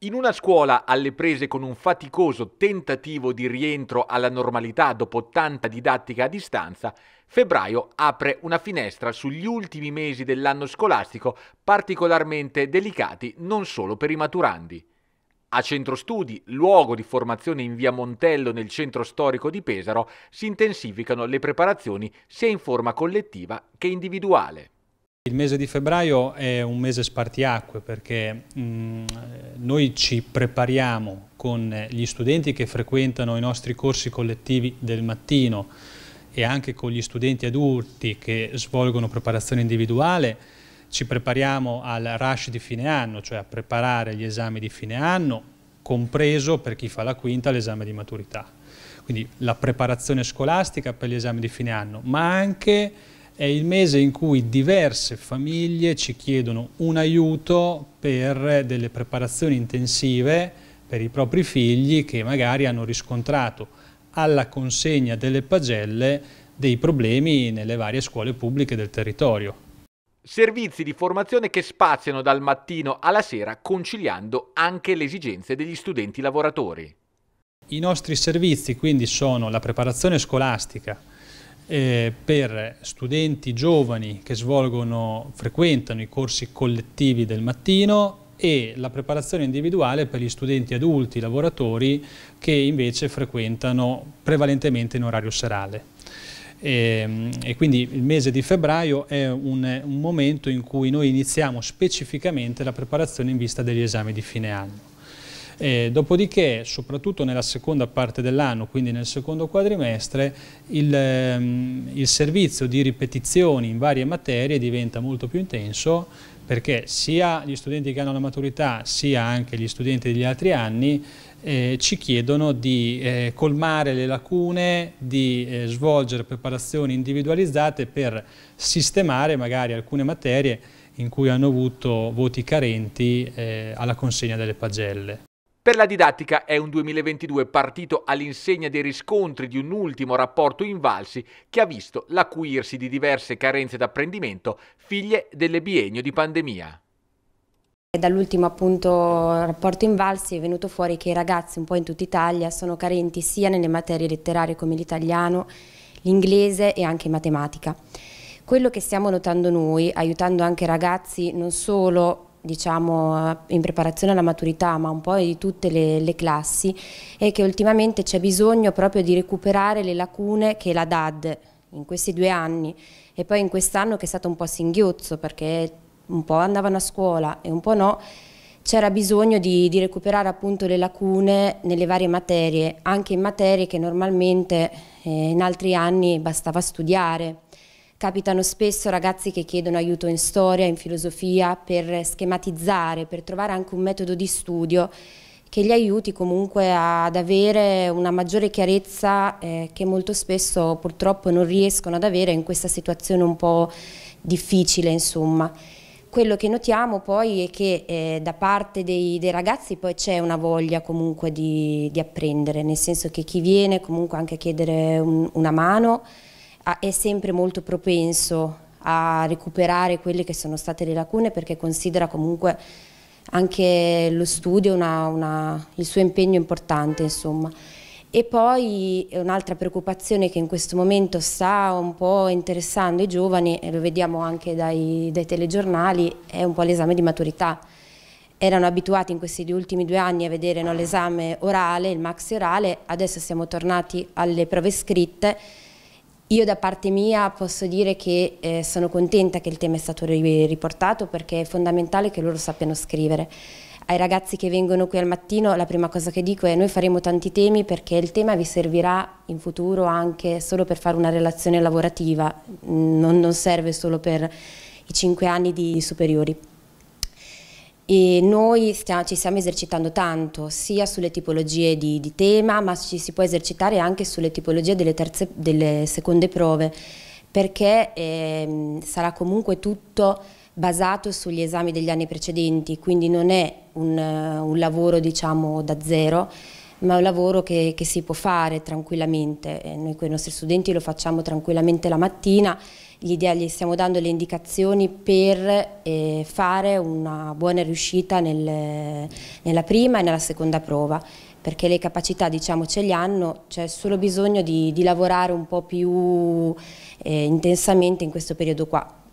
In una scuola alle prese con un faticoso tentativo di rientro alla normalità dopo tanta didattica a distanza, febbraio apre una finestra sugli ultimi mesi dell'anno scolastico particolarmente delicati non solo per i maturandi. A Centro Studi, luogo di formazione in via Montello nel centro storico di Pesaro, si intensificano le preparazioni sia in forma collettiva che individuale. Il mese di febbraio è un mese spartiacque perché mh, mm, noi ci prepariamo con gli studenti che frequentano i nostri corsi collettivi del mattino e anche con gli studenti adulti che svolgono preparazione individuale, ci prepariamo al rush di fine anno, cioè a preparare gli esami di fine anno, compreso per chi fa la quinta l'esame di maturità. Quindi la preparazione scolastica per gli esami di fine anno, ma anche è il mese in cui diverse famiglie ci chiedono un aiuto per delle preparazioni intensive per i propri figli che magari hanno riscontrato alla consegna delle pagelle dei problemi nelle varie scuole pubbliche del territorio servizi di formazione che spaziano dal mattino alla sera conciliando anche le esigenze degli studenti lavoratori. I nostri servizi quindi sono la preparazione scolastica, eh, per studenti giovani che svolgono, frequentano i corsi collettivi del mattino e la preparazione individuale per gli studenti adulti, lavoratori che invece frequentano prevalentemente in orario serale. E, ehm, e quindi il mese di febbraio è un, un momento in cui noi iniziamo specificamente la preparazione in vista degli esami di fine anno. E eh, dopodiché, soprattutto nella seconda parte dell'anno, quindi nel secondo quadrimestre, il, ehm, il servizio di ripetizioni in varie materie diventa molto più intenso perché sia gli studenti che hanno la maturità sia anche gli studenti degli altri anni eh, ci chiedono di eh, colmare le lacune, di eh, svolgere preparazioni individualizzate per sistemare magari alcune materie in cui hanno avuto voti carenti eh, alla consegna delle pagelle. Per la didattica è un 2022 partito all'insegna dei riscontri di un ultimo rapporto Invalsi che ha visto l'acuirsi di diverse carenze d'apprendimento figlie del biennio di pandemia. Dall'ultimo appunto rapporto Invalsi è venuto fuori che i ragazzi un po' in tutta Italia sono carenti sia nelle materie letterarie come l'italiano, l'inglese e anche matematica. Quello che stiamo notando noi, aiutando anche ragazzi non solo diciamo, eh, in preparazione alla maturità, ma un po' di tutte le, le classi, è che ultimamente c'è bisogno proprio di recuperare le lacune che la DAD in questi due anni e poi in quest'anno che è stato un po' singhiozzo perché un po' andavano a scuola e un po' no, c'era bisogno di, di, recuperare appunto le lacune nelle varie materie, anche in materie che normalmente eh, in altri anni bastava studiare. Capitano spesso ragazzi che chiedono aiuto in storia, in filosofia, per schematizzare, per trovare anche un metodo di studio che li aiuti comunque ad avere una maggiore chiarezza eh, che molto spesso purtroppo non riescono ad avere in questa situazione un po' difficile insomma. Quello che notiamo poi è che eh, da parte dei, dei ragazzi poi c'è una voglia comunque di, di, apprendere, nel senso che chi viene comunque anche a chiedere un, una mano è sempre molto propenso a recuperare quelle che sono state le lacune perché considera comunque anche lo studio una, una, il suo impegno importante insomma. E poi eh, un'altra preoccupazione che in questo momento sta un po' interessando i giovani, e lo vediamo anche dai, dai telegiornali, è un po' l'esame di maturità. Erano abituati in questi ultimi due anni a vedere no, l'esame orale, il maxi orale, adesso siamo tornati alle prove scritte io da parte mia posso dire che eh, sono contenta che il tema è stato riportato perché è fondamentale che loro sappiano scrivere. Ai ragazzi che vengono qui al mattino la prima cosa che dico è noi faremo tanti temi perché il tema vi servirà in futuro anche solo per fare una relazione lavorativa, non, non serve solo per i cinque anni di superiori e noi stia, ci stiamo esercitando tanto sia sulle tipologie di, di, tema ma ci si può esercitare anche sulle tipologie delle, terze, delle seconde prove perché eh, sarà comunque tutto basato sugli esami degli anni precedenti quindi non è un, un lavoro diciamo da zero ma è un lavoro che, che si può fare tranquillamente, e eh, noi con i nostri studenti lo facciamo tranquillamente la mattina, gli, gli stiamo dando le indicazioni per eh, fare una buona riuscita nel, nella prima e nella seconda prova, perché le capacità diciamo ce le hanno, c'è solo bisogno di, di, lavorare un po' più eh, intensamente in questo periodo qua.